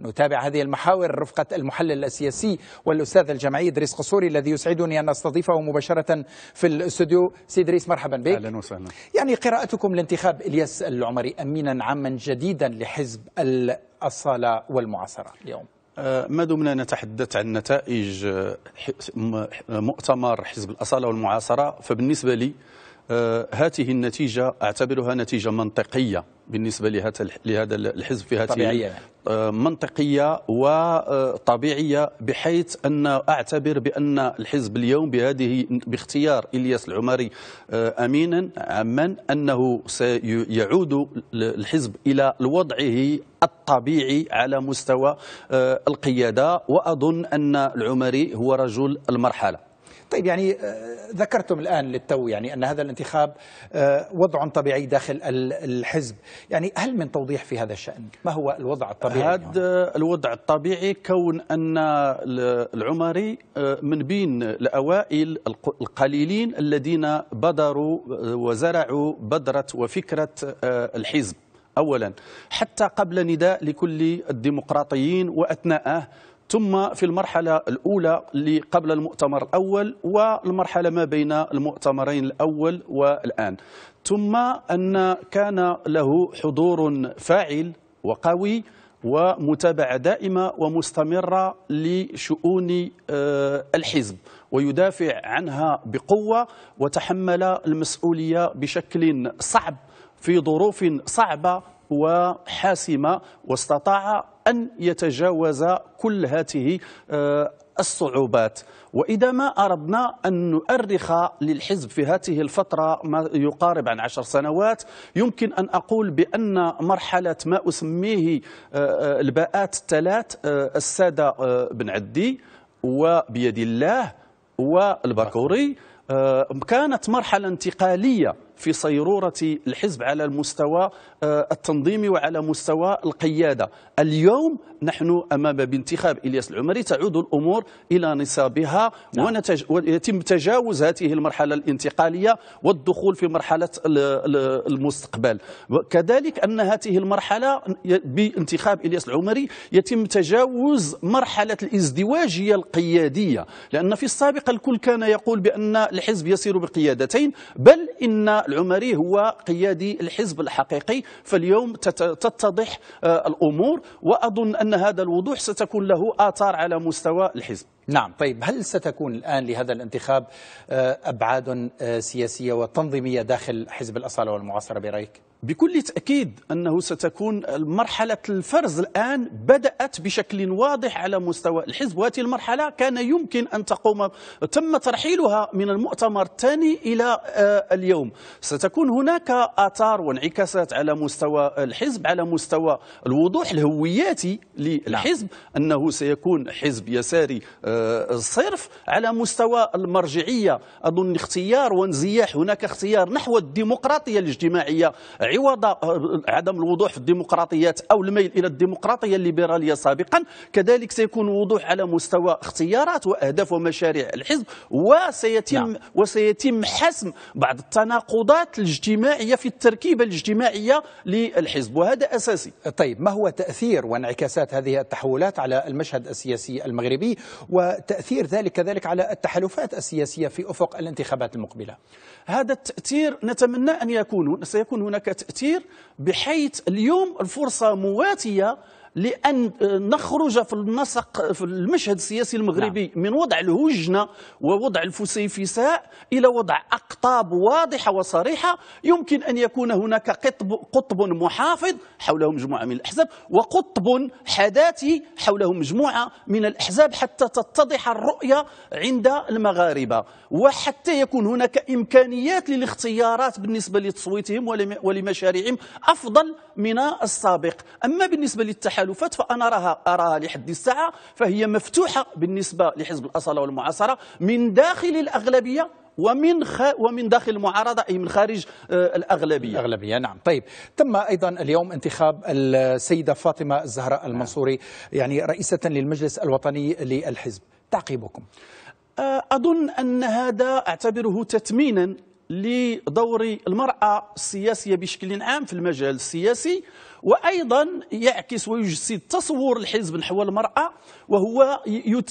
نتابع هذه المحاور رفقة المحلل السياسي والأستاذ الجامعي إدريس قصوري الذي يسعدني أن أستضيفه مباشرة في الاستوديو سيد إدريس مرحبا بك أهلا وسهلا يعني قراءتكم لانتخاب إلياس العمري أمينا عاما جديدا لحزب الأصالة والمعاصرة اليوم أه، ما دمنا نتحدث عن نتائج أه، مؤتمر حزب الأصالة والمعاصرة فبالنسبة لي أه، هذه النتيجة أعتبرها نتيجة منطقية بالنسبة لهذا لهذا الحزب في هذه آه، منطقية وطبيعية آه، بحيث أن أعتبر بأن الحزب اليوم بهذه باختيار إلياس العمري آه، أمينا عاما أنه سيعود الحزب إلى وضعه الطبيعي على مستوى القيادة وأظن أن العمري هو رجل المرحلة طيب يعني آه، ذكرتم الآن للتو يعني أن هذا الانتخاب آه، وضع طبيعي داخل الحزب يعني هل من توضيح في هذا الشأن ما هو الوضع الطبيعي هذا الوضع الطبيعي كون أن العمري آه، من بين الأوائل القليلين الذين بادروا وزرعوا بذرة وفكرة الحزب أولا حتى قبل نداء لكل الديمقراطيين وأثناءه ثم في المرحلة الأولى اللي قبل المؤتمر الأول والمرحلة ما بين المؤتمرين الأول والآن ثم أن كان له حضور فاعل وقوي ومتابعة دائمة ومستمرة لشؤون آه، الحزب ويدافع عنها بقوة وتحمل المسؤولية بشكل صعب في ظروف صعبة وحاسمة واستطاع أن يتجاوز كل هذه آه، الصعوبات وإذا ما أردنا أن نؤرخ للحزب في هذه الفترة ما يقارب عن عشر سنوات يمكن أن أقول بأن مرحلة ما أسميه آه، آه، الباءات الثلاث السادة بن عدي وبيد الله والبركوري كانت مرحلة انتقالية في صيرورة الحزب على المستوى آه، التنظيمي وعلى مستوى القيادة اليوم نحن أمام بانتخاب إلياس العمري تعود الأمور إلى نصابها نعم. ونتج... ويتم تجاوز هذه المرحلة الانتقالية والدخول في مرحلة المستقبل كذلك أن هذه المرحلة بانتخاب إلياس العمري يتم تجاوز مرحلة الازدواجية القيادية لأن في السابق الكل كان يقول بأن الحزب يسير بقيادتين بل إن العمري هو قيادي الحزب الحقيقي فاليوم تتضح آه، الأمور وأظن أن هذا الوضوح ستكون له آثار على مستوى الحزب نعم طيب هل ستكون الآن لهذا الانتخاب آه، أبعاد آه، سياسية وتنظيمية داخل حزب الأصالة والمعاصرة برأيك؟ بكل تأكيد أنه ستكون مرحلة الفرز الآن بدأت بشكل واضح على مستوى الحزب وهذه المرحلة كان يمكن أن تقوم تم ترحيلها من المؤتمر الثاني إلى آه، اليوم ستكون هناك آثار وانعكاسات على مستوى الحزب على مستوى الوضوح الهوياتي للحزب نعم. أنه سيكون حزب يساري آه، صرف على مستوى المرجعية أظن اختيار وانزياح هناك اختيار نحو الديمقراطية الاجتماعية عوض آه، عدم الوضوح في الديمقراطيات أو الميل إلى الديمقراطية الليبرالية سابقا كذلك سيكون وضوح على مستوى اختيارات وأهداف ومشاريع الحزب وسيتم, نعم. وسيتم حسم بعض التناقضات الاجتماعية في التركيبة الاجتماعية للحزب وهذا أساسي طيب ما هو تأثير وانعكاسات هذه التحولات على المشهد السياسي المغربي وتأثير ذلك كذلك على التحالفات السياسية في أفق الانتخابات المقبلة هذا التأثير نتمنى أن يكون سيكون هناك تاثير بحيث اليوم الفرصه مواتيه لأن آه، نخرج في النسق في المشهد السياسي المغربي نعم. من وضع الهجنة ووضع الفسيفساء إلى وضع أقطاب واضحة وصريحة يمكن أن يكون هناك قطب, قطب محافظ حوله مجموعة من الأحزاب وقطب حداثي حوله مجموعة من الأحزاب حتى تتضح الرؤية عند المغاربة وحتى يكون هناك إمكانيات للاختيارات بالنسبة لتصويتهم ولمشاريعهم أفضل من السابق أما بالنسبة للتحالف التحالفات فأنا أراها, أراها لحد الساعة فهي مفتوحة بالنسبة لحزب الأصالة والمعاصرة من داخل الأغلبية ومن خ... ومن داخل المعارضه اي من خارج آه، الاغلبيه. الاغلبيه نعم، طيب تم ايضا اليوم انتخاب السيده فاطمه الزهراء نعم. المنصوري يعني رئيسه للمجلس الوطني للحزب، تعقيبكم. آه، اظن ان هذا اعتبره تثمينا لدور المرأة السياسية بشكل عام في المجال السياسي وأيضا يعكس ويجسد تصور الحزب نحو المرأة وهو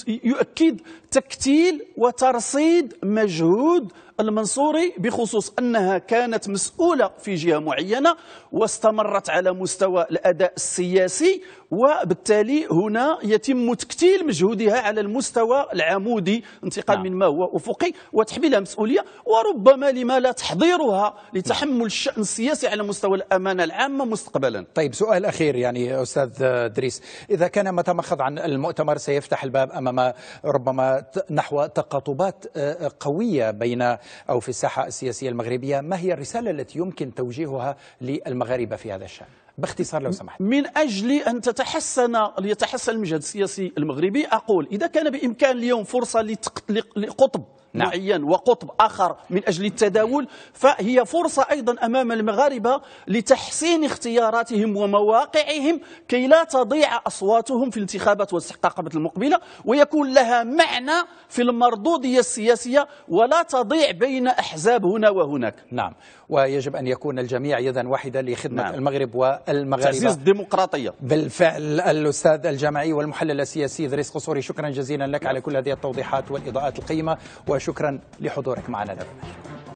يؤكد تكتيل وترصيد مجهود المنصوري بخصوص أنها كانت مسؤولة في جهة معينة واستمرت على مستوى الأداء السياسي وبالتالي هنا يتم تكتيل مجهودها على المستوى العمودي انتقال نعم. من ما هو أفقي وتحميلها مسؤولية وربما لما لا تحضيرها لتحمل نعم. الشأن السياسي على مستوى الأمانة العامة مستقبلا طيب سؤال أخير يعني أستاذ دريس إذا كان ما تمخض عن المؤتمر سيفتح الباب أمام ربما نحو تقاطبات آه، قوية بين أو في الساحة السياسية المغربية ما هي الرسالة التي يمكن توجيهها للمغاربة في هذا الشأن؟ باختصار لو سمحت من أجل أن تتحسن ليتحسن المشهد السياسي المغربي أقول إذا كان بإمكان اليوم فرصة لقطب نعم. معين وقطب آخر من أجل التداول فهي فرصة أيضا أمام المغاربة لتحسين اختياراتهم ومواقعهم كي لا تضيع أصواتهم في الانتخابات والاستحقاقات المقبلة ويكون لها معنى في المردودية السياسية ولا تضيع بين أحزاب هنا وهناك نعم ويجب أن يكون الجميع يدا واحدة لخدمة نعم. المغرب و المغاربة تعزيز الديمقراطية بالفعل الأستاذ الجامعي والمحلل السياسي إدريس قصوري شكرا جزيلا لك على كل هذه التوضيحات والإضاءات القيمة وشكرا لحضورك معنا دائما